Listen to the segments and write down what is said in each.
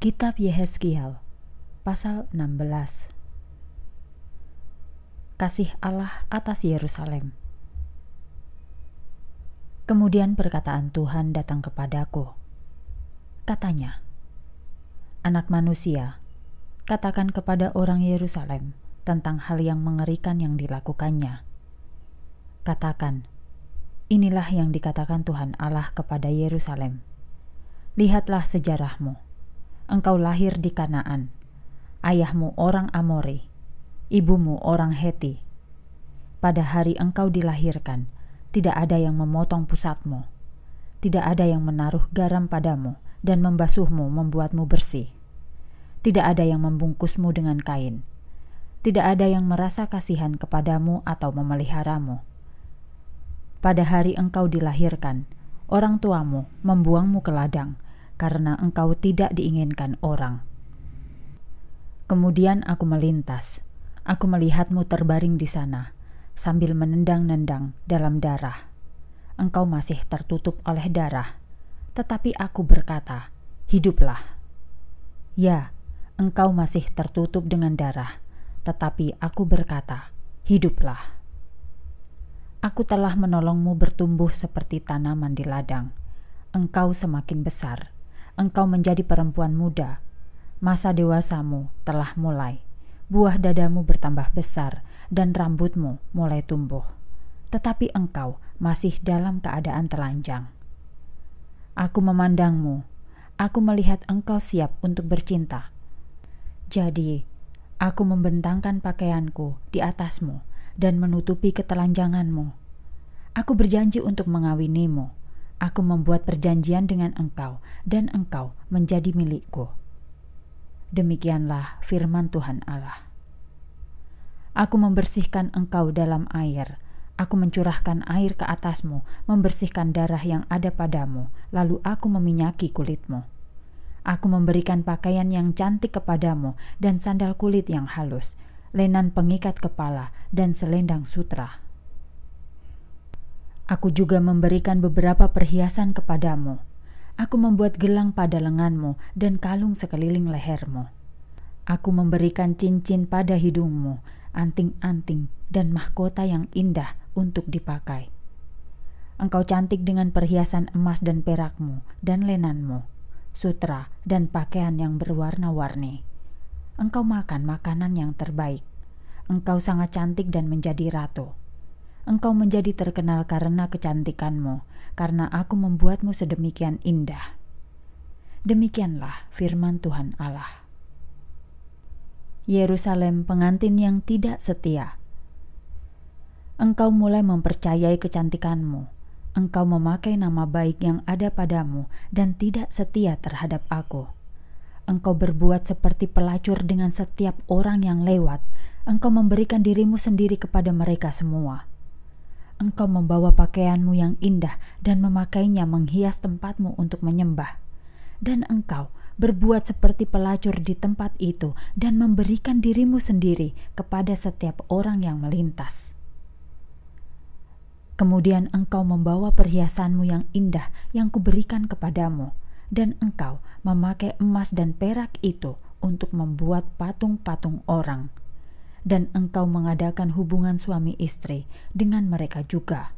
Kitab Yehezkiel pasal 16 Kasih Allah atas Yerusalem Kemudian perkataan Tuhan datang kepadaku. Katanya, Anak manusia, katakan kepada orang Yerusalem tentang hal yang mengerikan yang dilakukannya. Katakan, inilah yang dikatakan Tuhan Allah kepada Yerusalem. Lihatlah sejarahmu engkau lahir di Kanaan. Ayahmu orang Amori, ibumu orang Heti. Pada hari engkau dilahirkan, tidak ada yang memotong pusatmu. Tidak ada yang menaruh garam padamu dan membasuhmu membuatmu bersih. Tidak ada yang membungkusmu dengan kain. Tidak ada yang merasa kasihan kepadamu atau memeliharamu. Pada hari engkau dilahirkan, orang tuamu membuangmu ke ladang – karena engkau tidak diinginkan orang. Kemudian aku melintas. Aku melihatmu terbaring di sana, sambil menendang-nendang dalam darah. Engkau masih tertutup oleh darah, tetapi aku berkata, "Hiduplah!" Ya, engkau masih tertutup dengan darah, tetapi aku berkata, "Hiduplah!" Aku telah menolongmu bertumbuh seperti tanaman di ladang. Engkau semakin besar, engkau menjadi perempuan muda. Masa dewasamu telah mulai. Buah dadamu bertambah besar dan rambutmu mulai tumbuh. Tetapi engkau masih dalam keadaan telanjang. Aku memandangmu, aku melihat engkau siap untuk bercinta. Jadi, aku membentangkan pakaianku di atasmu dan menutupi ketelanjanganmu. Aku berjanji untuk mengawinimu Aku membuat perjanjian dengan engkau, dan engkau menjadi milikku. Demikianlah firman Tuhan Allah. Aku membersihkan engkau dalam air. Aku mencurahkan air ke atasmu, membersihkan darah yang ada padamu, lalu aku meminyaki kulitmu. Aku memberikan pakaian yang cantik kepadamu dan sandal kulit yang halus, lenan pengikat kepala, dan selendang sutra. Aku juga memberikan beberapa perhiasan kepadamu. Aku membuat gelang pada lenganmu dan kalung sekeliling lehermu. Aku memberikan cincin pada hidungmu, anting-anting, dan mahkota yang indah untuk dipakai. Engkau cantik dengan perhiasan emas dan perakmu, dan lenanmu, sutra, dan pakaian yang berwarna-warni. Engkau makan makanan yang terbaik. Engkau sangat cantik dan menjadi ratu engkau menjadi terkenal karena kecantikanmu, karena aku membuatmu sedemikian indah. Demikianlah firman Tuhan Allah. Yerusalem, pengantin yang tidak setia, engkau mulai mempercayai kecantikanmu. Engkau memakai nama baik yang ada padamu dan tidak setia terhadap Aku. Engkau berbuat seperti pelacur dengan setiap orang yang lewat. Engkau memberikan dirimu sendiri kepada mereka semua engkau membawa pakaianmu yang indah dan memakainya menghias tempatmu untuk menyembah. Dan engkau berbuat seperti pelacur di tempat itu dan memberikan dirimu sendiri kepada setiap orang yang melintas. Kemudian engkau membawa perhiasanmu yang indah yang kuberikan kepadamu, dan engkau memakai emas dan perak itu untuk membuat patung-patung orang, dan engkau mengadakan hubungan suami istri dengan mereka juga.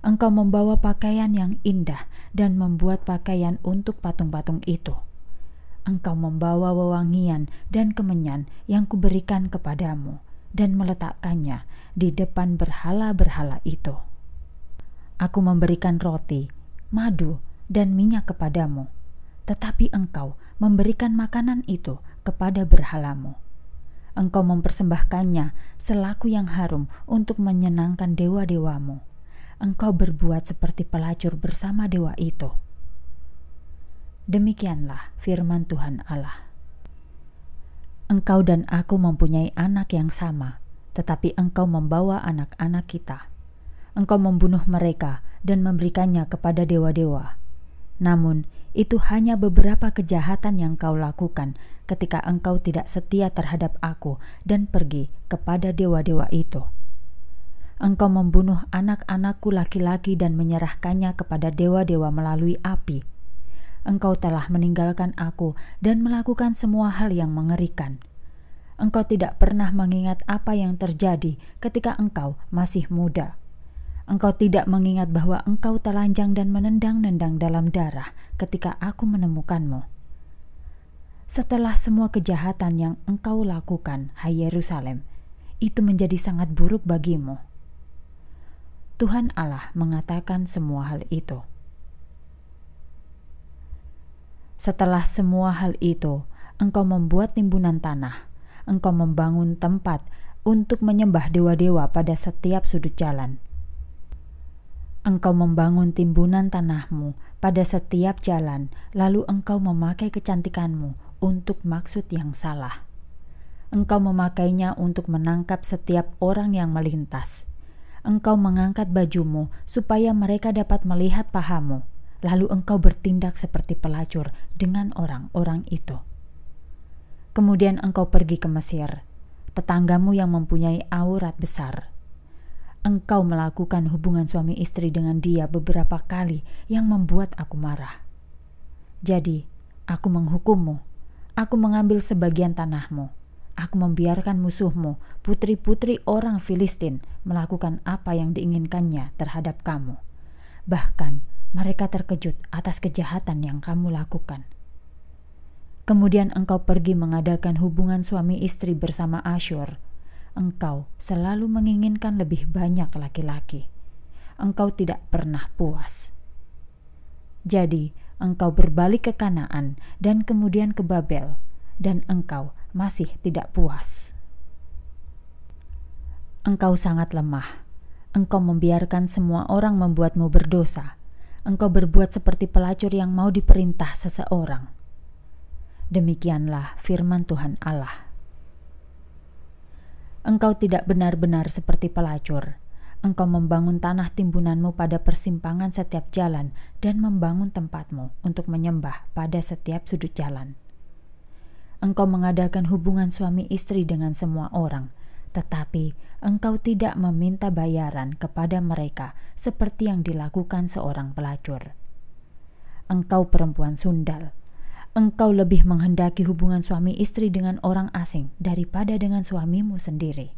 Engkau membawa pakaian yang indah dan membuat pakaian untuk patung-patung itu. Engkau membawa wewangian dan kemenyan yang kuberikan kepadamu dan meletakkannya di depan berhala-berhala itu. Aku memberikan roti, madu, dan minyak kepadamu, tetapi engkau memberikan makanan itu kepada berhalamu engkau mempersembahkannya selaku yang harum untuk menyenangkan dewa-dewamu. Engkau berbuat seperti pelacur bersama dewa itu. Demikianlah firman Tuhan Allah. Engkau dan aku mempunyai anak yang sama, tetapi engkau membawa anak-anak kita. Engkau membunuh mereka dan memberikannya kepada dewa-dewa. Namun, itu hanya beberapa kejahatan yang kau lakukan ketika engkau tidak setia terhadap aku dan pergi kepada dewa-dewa itu. Engkau membunuh anak-anakku laki-laki dan menyerahkannya kepada dewa-dewa melalui api. Engkau telah meninggalkan aku dan melakukan semua hal yang mengerikan. Engkau tidak pernah mengingat apa yang terjadi ketika engkau masih muda Engkau tidak mengingat bahwa engkau telanjang dan menendang-nendang dalam darah ketika aku menemukanmu. Setelah semua kejahatan yang engkau lakukan, hai Yerusalem, itu menjadi sangat buruk bagimu. Tuhan Allah mengatakan semua hal itu. Setelah semua hal itu, engkau membuat timbunan tanah, engkau membangun tempat untuk menyembah dewa-dewa pada setiap sudut jalan Engkau membangun timbunan tanahmu pada setiap jalan, lalu engkau memakai kecantikanmu untuk maksud yang salah. Engkau memakainya untuk menangkap setiap orang yang melintas. Engkau mengangkat bajumu supaya mereka dapat melihat pahamu, lalu engkau bertindak seperti pelacur dengan orang-orang itu. Kemudian engkau pergi ke Mesir, tetanggamu yang mempunyai aurat besar Engkau melakukan hubungan suami istri dengan dia beberapa kali yang membuat aku marah. Jadi, aku menghukummu. Aku mengambil sebagian tanahmu. Aku membiarkan musuhmu, putri-putri orang Filistin, melakukan apa yang diinginkannya terhadap kamu. Bahkan, mereka terkejut atas kejahatan yang kamu lakukan. Kemudian engkau pergi mengadakan hubungan suami istri bersama Asyur, engkau selalu menginginkan lebih banyak laki-laki. Engkau tidak pernah puas. Jadi, engkau berbalik ke Kanaan dan kemudian ke Babel, dan engkau masih tidak puas. Engkau sangat lemah. Engkau membiarkan semua orang membuatmu berdosa. Engkau berbuat seperti pelacur yang mau diperintah seseorang. Demikianlah firman Tuhan Allah. Engkau tidak benar-benar seperti pelacur. Engkau membangun tanah timbunanmu pada persimpangan setiap jalan dan membangun tempatmu untuk menyembah pada setiap sudut jalan. Engkau mengadakan hubungan suami istri dengan semua orang, tetapi engkau tidak meminta bayaran kepada mereka seperti yang dilakukan seorang pelacur. Engkau perempuan sundal, engkau lebih menghendaki hubungan suami istri dengan orang asing daripada dengan suamimu sendiri.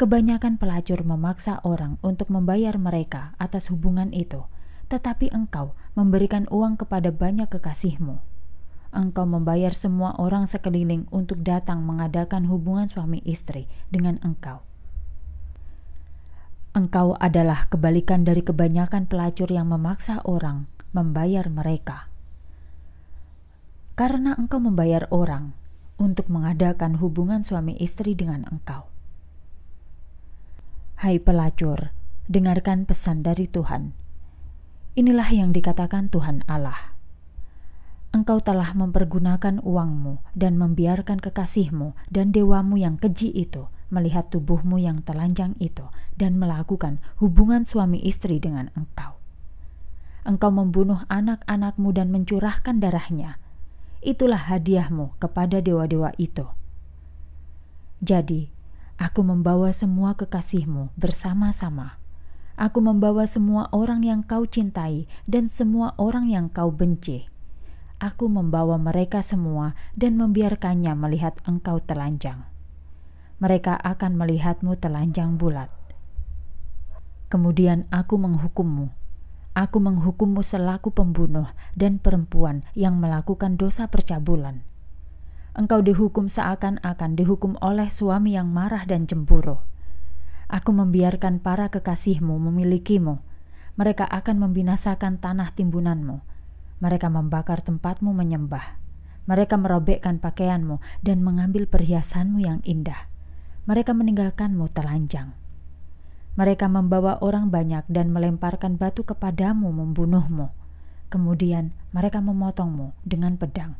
Kebanyakan pelacur memaksa orang untuk membayar mereka atas hubungan itu, tetapi engkau memberikan uang kepada banyak kekasihmu. Engkau membayar semua orang sekeliling untuk datang mengadakan hubungan suami istri dengan engkau. Engkau adalah kebalikan dari kebanyakan pelacur yang memaksa orang membayar mereka karena engkau membayar orang untuk mengadakan hubungan suami istri dengan engkau. Hai pelacur, dengarkan pesan dari Tuhan. Inilah yang dikatakan Tuhan Allah. Engkau telah mempergunakan uangmu dan membiarkan kekasihmu dan dewamu yang keji itu melihat tubuhmu yang telanjang itu dan melakukan hubungan suami istri dengan engkau. Engkau membunuh anak-anakmu dan mencurahkan darahnya itulah hadiahmu kepada dewa-dewa itu. Jadi, aku membawa semua kekasihmu bersama-sama. Aku membawa semua orang yang kau cintai dan semua orang yang kau benci. Aku membawa mereka semua dan membiarkannya melihat engkau telanjang. Mereka akan melihatmu telanjang bulat. Kemudian aku menghukummu Aku menghukummu selaku pembunuh dan perempuan yang melakukan dosa percabulan. Engkau dihukum seakan-akan dihukum oleh suami yang marah dan cemburu. Aku membiarkan para kekasihmu memilikimu. Mereka akan membinasakan tanah timbunanmu. Mereka membakar tempatmu menyembah. Mereka merobekkan pakaianmu dan mengambil perhiasanmu yang indah. Mereka meninggalkanmu telanjang. Mereka membawa orang banyak dan melemparkan batu kepadamu membunuhmu. Kemudian mereka memotongmu dengan pedang.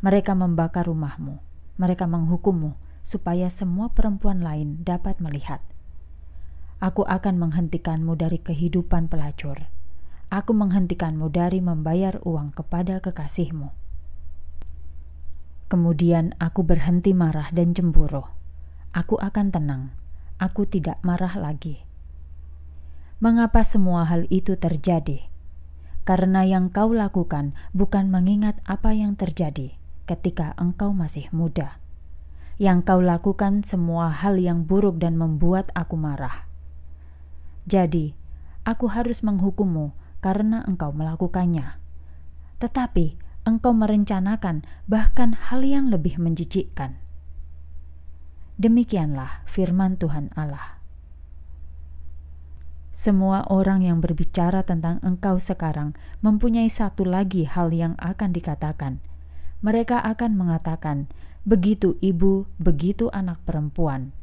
Mereka membakar rumahmu. Mereka menghukummu supaya semua perempuan lain dapat melihat. Aku akan menghentikanmu dari kehidupan pelacur. Aku menghentikanmu dari membayar uang kepada kekasihmu. Kemudian aku berhenti marah dan cemburu. Aku akan tenang aku tidak marah lagi. Mengapa semua hal itu terjadi? Karena yang kau lakukan bukan mengingat apa yang terjadi ketika engkau masih muda. Yang kau lakukan semua hal yang buruk dan membuat aku marah. Jadi, aku harus menghukummu karena engkau melakukannya. Tetapi engkau merencanakan bahkan hal yang lebih menjijikkan. Demikianlah firman Tuhan Allah. Semua orang yang berbicara tentang engkau sekarang mempunyai satu lagi hal yang akan dikatakan. Mereka akan mengatakan, "Begitu ibu, begitu anak perempuan."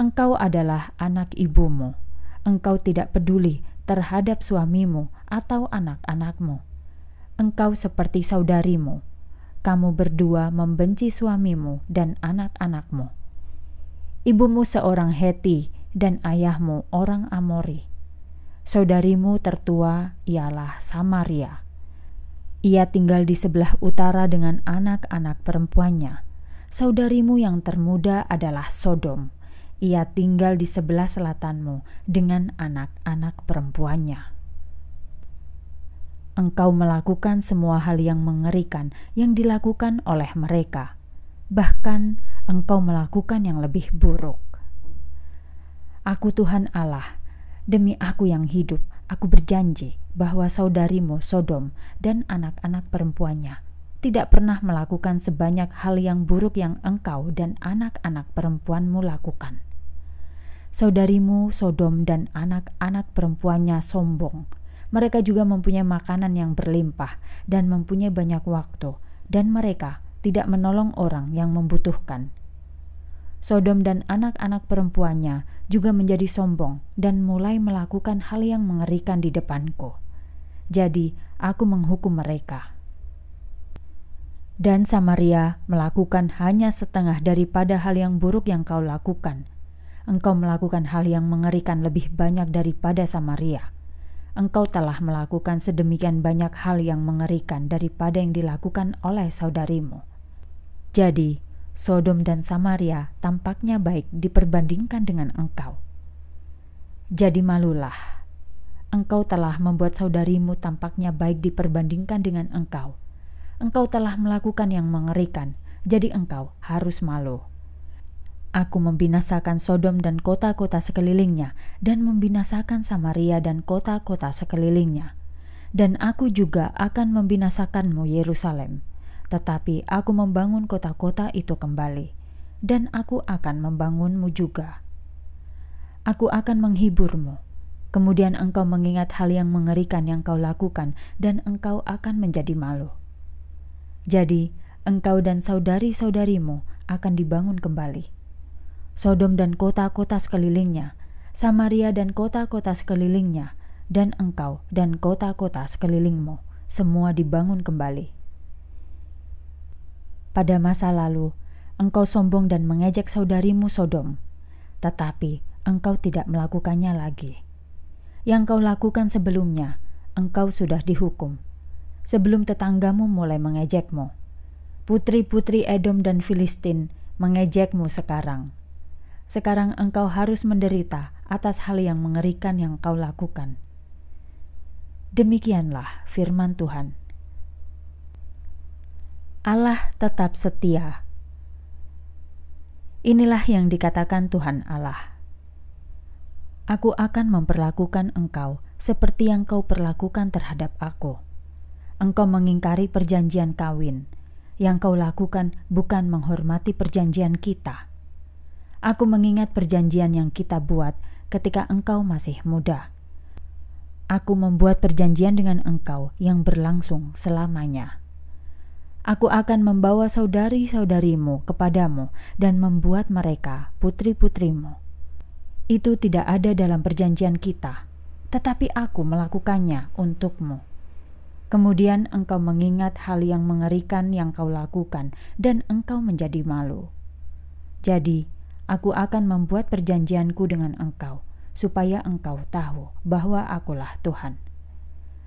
Engkau adalah anak ibumu. Engkau tidak peduli terhadap suamimu atau anak-anakmu. Engkau seperti saudarimu. Kamu berdua membenci suamimu dan anak-anakmu ibumu seorang Heti dan ayahmu orang Amori. Saudarimu tertua ialah Samaria. Ia tinggal di sebelah utara dengan anak-anak perempuannya. Saudarimu yang termuda adalah Sodom. Ia tinggal di sebelah selatanmu dengan anak-anak perempuannya. Engkau melakukan semua hal yang mengerikan yang dilakukan oleh mereka. Bahkan engkau melakukan yang lebih buruk. Aku Tuhan Allah, demi aku yang hidup, aku berjanji bahwa saudarimu Sodom dan anak-anak perempuannya tidak pernah melakukan sebanyak hal yang buruk yang engkau dan anak-anak perempuanmu lakukan. Saudarimu Sodom dan anak-anak perempuannya sombong. Mereka juga mempunyai makanan yang berlimpah dan mempunyai banyak waktu, dan mereka tidak menolong orang yang membutuhkan. Sodom dan anak-anak perempuannya juga menjadi sombong dan mulai melakukan hal yang mengerikan di depanku. Jadi, aku menghukum mereka. Dan Samaria melakukan hanya setengah daripada hal yang buruk yang kau lakukan. Engkau melakukan hal yang mengerikan lebih banyak daripada Samaria engkau telah melakukan sedemikian banyak hal yang mengerikan daripada yang dilakukan oleh saudarimu. Jadi, Sodom dan Samaria tampaknya baik diperbandingkan dengan engkau. Jadi malulah, engkau telah membuat saudarimu tampaknya baik diperbandingkan dengan engkau. Engkau telah melakukan yang mengerikan, jadi engkau harus malu. Aku membinasakan Sodom dan kota-kota sekelilingnya, dan membinasakan Samaria dan kota-kota sekelilingnya. Dan aku juga akan membinasakanmu, Yerusalem.' tetapi aku membangun kota-kota itu kembali, dan aku akan membangunmu juga. Aku akan menghiburmu. Kemudian engkau mengingat hal yang mengerikan yang kau lakukan, dan engkau akan menjadi malu. Jadi, engkau dan saudari-saudarimu akan dibangun kembali. Sodom dan kota-kota sekelilingnya, Samaria dan kota-kota sekelilingnya, dan engkau dan kota-kota sekelilingmu, semua dibangun kembali. Pada masa lalu, engkau sombong dan mengejek saudarimu Sodom, tetapi engkau tidak melakukannya lagi. Yang kau lakukan sebelumnya, engkau sudah dihukum. Sebelum tetanggamu mulai mengejekmu, putri-putri Edom dan Filistin mengejekmu sekarang. Sekarang engkau harus menderita atas hal yang mengerikan yang kau lakukan. Demikianlah firman Tuhan. Allah tetap setia. Inilah yang dikatakan Tuhan Allah. Aku akan memperlakukan engkau seperti yang kau perlakukan terhadap aku. Engkau mengingkari perjanjian kawin, yang kau lakukan bukan menghormati perjanjian kita. Aku mengingat perjanjian yang kita buat ketika engkau masih muda. Aku membuat perjanjian dengan engkau yang berlangsung selamanya. Aku akan membawa saudari-saudarimu kepadamu dan membuat mereka putri-putrimu. Itu tidak ada dalam perjanjian kita, tetapi aku melakukannya untukmu. Kemudian engkau mengingat hal yang mengerikan yang kau lakukan, dan engkau menjadi malu. Jadi, aku akan membuat perjanjianku dengan engkau, supaya engkau tahu bahwa Akulah Tuhan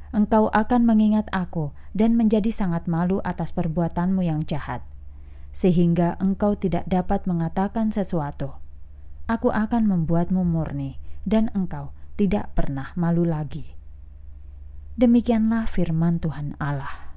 engkau akan mengingat aku dan menjadi sangat malu atas perbuatanmu yang jahat, sehingga engkau tidak dapat mengatakan sesuatu. Aku akan membuatmu murni, dan engkau tidak pernah malu lagi. Demikianlah firman Tuhan Allah.